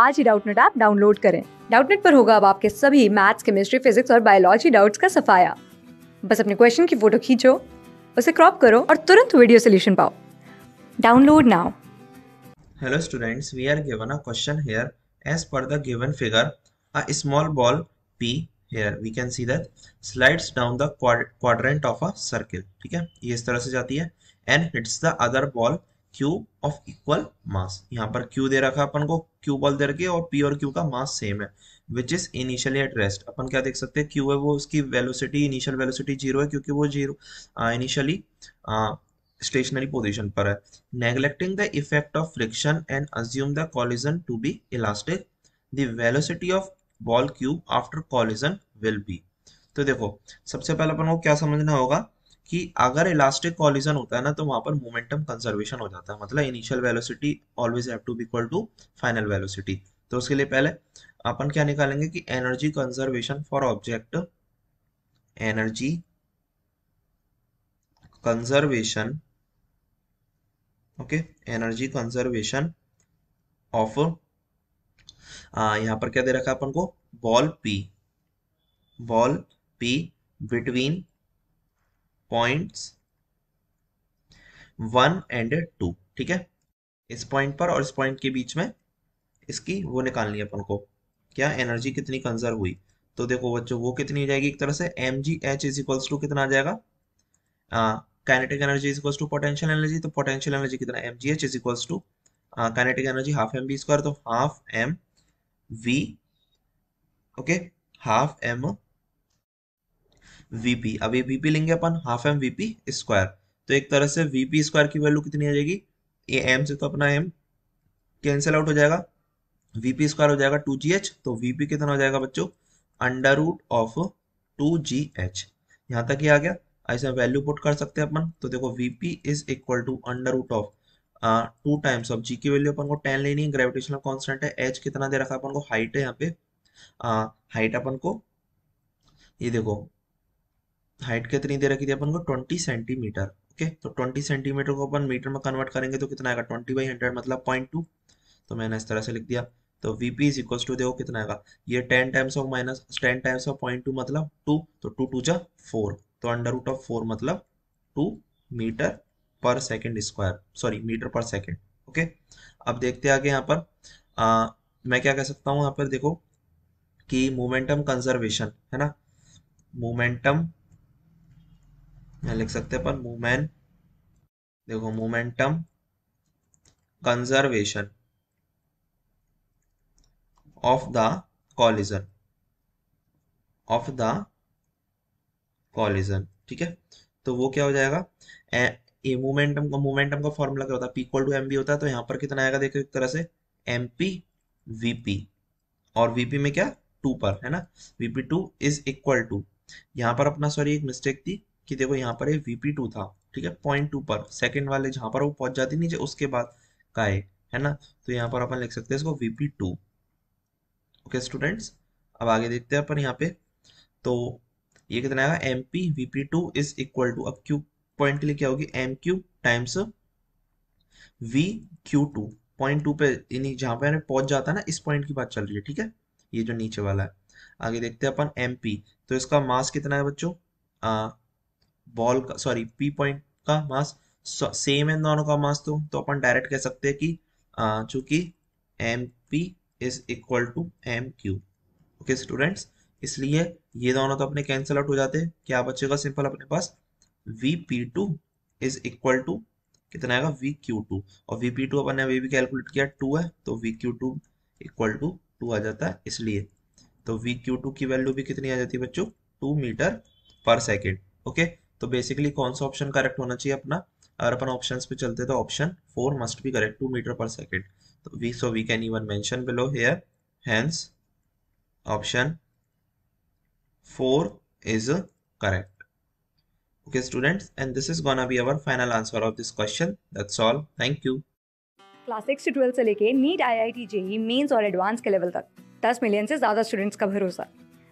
आज ही Doubtnut app download करें डाउटनेट पर होगा अब आपके सभी मैथ्स केमिस्ट्री फिजिक्स और बायोलॉजी डाउट्स का सफाया बस अपने क्वेश्चन की फोटो खींचो उसे क्रॉप करो और तुरंत वीडियो सोल्यूशन पाओ download now Hello students, we are given a question here. As per the given figure, a small ball P here we can see that slides down the quadrant of a circle. ठीक है ये इस तरह से जाती है and hits the other ball Q of equal mass यहाँ पर क्यू दे रखा है अपन को क्यू बॉल दे रखे और पी और क्यू का मास सेम है which is initially at rest अपन क्या देख सकते हैं क्यू है वो उसकी वेलोसिटी इनिशियल वेलोसिटी जीरो है क्योंकि वो जीरो इनिशियली स्टेशनरी पोजिशन पर है neglecting the effect of friction and assume the collision to be elastic the velocity of ball cube after collision will be तो देखो सबसे पहले अपन को क्या समझना होगा कि अगर इलास्टिक कॉलिजन होता है ना तो वहां पर मोमेंटम कंजर्वेशन हो जाता है मतलब initial velocity always have to be equal to final velocity तो उसके लिए पहले अपन क्या निकालेंगे कि energy conservation for object energy conservation okay energy conservation of यहां पर क्या दे रखा है अपन को ball P ball P between points one and two ठीक है इस पॉइंट पर और इस पॉइंट के बीच में इसकी वो निकालनी है अपन को क्या एनर्जी कितनी कंजर्व हुई तो देखो बच्चों वो कितनी हो जाएगी एक तरह से M G H is equals to कितना आ जाएगा kinetic energy is equals to potential energy तो पोटेंशियल एनर्जी कितना M G H is equals to kinetic energy half M B square तो half M V okay half M VP अभी VP लेंगे अपन half M VP square तो एक तरह से वीपी स्क्वायर की वैल्यू कितनी आ जाएगी ए एम से तो अपना एम कैंसिल आउट हो जाएगा वीपी स्क्वायर हो जाएगा टू जी एच तो वीपी कितना हो जाएगा बच्चों under root of two G H यहां तक ही आ गया ऐसा वैल्यू पुट कर सकते हैं अपन तो देखो VP is equal to under root of two times of G की वैल्यू अपन को टेन लेनी है ग्रेविटेशनल कांस्टेंट है एच कितना दे रखा है अपन को हाइट है यहाँ पे हाइट अपन को ये देखो हाइट कितनी दे रखी थी अपन को ट्वेंटी सेंटीमीटर ओके तो ट्वेंटी सेंटीमीटर को अपन मीटर में कन्वर्ट करेंगे तो कितना आएगा ट्वेंटी बाई हंड्रेड मतलब पॉइंट टू तो मैंने इस तरह से लिख दिया तो वीपी इज इक्वल टू देखो कितना आएगा ये ten times of minus ten times of point two मतलब टू तो टू टू जा फोर तो अंडर रूट ऑफ फोर मतलब two metre per second square sorry metre per second okay अब देखते आगे यहाँ पर आ, मैं क्या कह सकता हूँ यहाँ पर देखो कि मोमेंटम कंजर्वेशन है ना मोमेंटम यहां लिख सकते हैं अपन मूवमेंट देखो momentum conservation of the collision of the collision ठीक है तो वो क्या हो जाएगा ए मोमेंटम का मोमेंटम का फॉर्मूला क्या होता है पीक्वल टू एम होता है तो यहां पर कितना आएगा देखो एक तरह से एम पी वीपी और वीपी में क्या टू पर है ना VP two is equal to यहां पर अपना सॉरी एक मिस्टेक थी कि देखो यहाँ पर वीपी टू था ठीक है पॉइंट टू पर सेकेंड वाले जहां पर वो पहुंच जाती नीचे उसके बाद का है, है ना तो यहाँ पर अपन लिख सकते हैं इसको वीपी टू ओके स्टूडेंट्स अब आगे देखते हैं अपन यहाँ पे तो ये कितना आएगा M P VP two is equal to अब क्यू पॉइंट के लिए क्या होगी M Q times V Q two point two पे जहां पर पहुंच जाता है ना इस पॉइंट की बात चल रही है ठीक है ये जो नीचे वाला है आगे देखते हैं अपन एम पी तो इसका मास कितना है बच्चों बॉल का सॉरी पी पॉइंट का मास सेम है दोनों का मास तो तो अपन डायरेक्ट कह सकते हैं कि चूंकि M P is equal to M Q okay students इसलिए ये दोनों तो अपने कैंसिल आउट हो जाते हैं क्या बचेगा सिंपल अपने पास V P two is equal to कितना आएगा वी क्यू टू और वी पी टू अपन ने अभी भी कैलकुलेट किया टू है तो V Q two equal to two आ जाता है इसलिए तो वी क्यू टू की वैल्यू भी कितनी आ जाती है बच्चों two metre per second okay okay? तो बेसिकली कौन सा ऑप्शन करेक्ट होना चाहिए अपना अगर अपन ऑप्शंस पे चलते तो option four must be correct two metre per second तो we so we can even mention below here hence option four is correct Okay students and this is gonna be our final answer of this question. That's all. Thank you. Class six to twelfth से लेके NEET IIT, JEE, e, Mains JEE mains और advance के level तक 10 million से ज़्यादा students का भरोसा